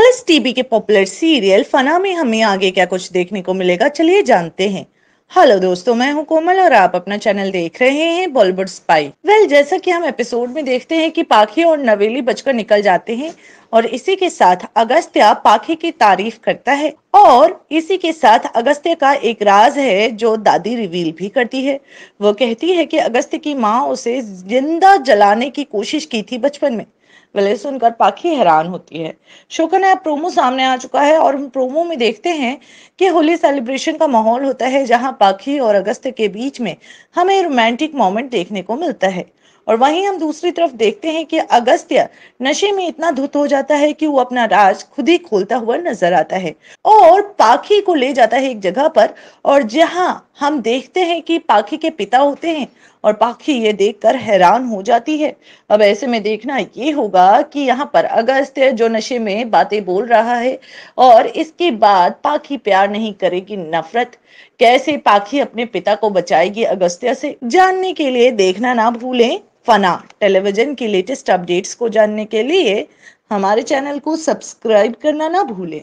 colours TV के popular serial Fanaa में हमें आगे क्या कुछ देखने को मिलेगा चलिए जानते हैं हेलो दोस्तों मैं हूं कोमल और आप अपना चैनल देख रहे हैं बॉलीवुड स्पाई वेल well, जैसा कि हम एपिसोड में देखते हैं कि पाखी और नवेली बचकर निकल जाते हैं और इसी के साथ अगस्त्या पाखी की तारीफ करता है और इसी के साथ अगस्त्य का एक राज है जो दादी रिवील भी करती है वो कहती है कि अगस्त्य की माँ उसे जिंदा जलाने की कोशिश की थी बचपन में वाले सुनकर पाखी हैरान होती है शोकन ऐप प्रोमो सामने आ चुका है और हम प्रोमो में देखते हैं कि होली सेलिब्रेशन का माहौल होता है जहां पाखी और अगस्त के बीच में हमें रोमांटिक मोमेंट देखने को मिलता है और वहीं हम दूसरी तरफ देखते हैं कि अगस्त्य नशे में इतना धुत हो जाता है कि वो अपना राज खुद ही खोलता हुआ नजर आता है और पाखी को ले जाता है एक जगह पर और जहां हम देखते हैं कि पाखी के पिता होते हैं और पाखी ये देखकर हैरान हो जाती है अब ऐसे में देखना ये होगा होगा कि यहाँ पर अगस्त जो नशे में बातें बोल रहा है और इसके बाद पाखी प्यार नहीं करेगी नफरत कैसे पाखी अपने पिता को बचाएगी अगस्त्य से जानने के लिए देखना ना भूलें फना टेलीविजन की लेटेस्ट अपडेट्स को जानने के लिए हमारे चैनल को सब्सक्राइब करना ना भूलें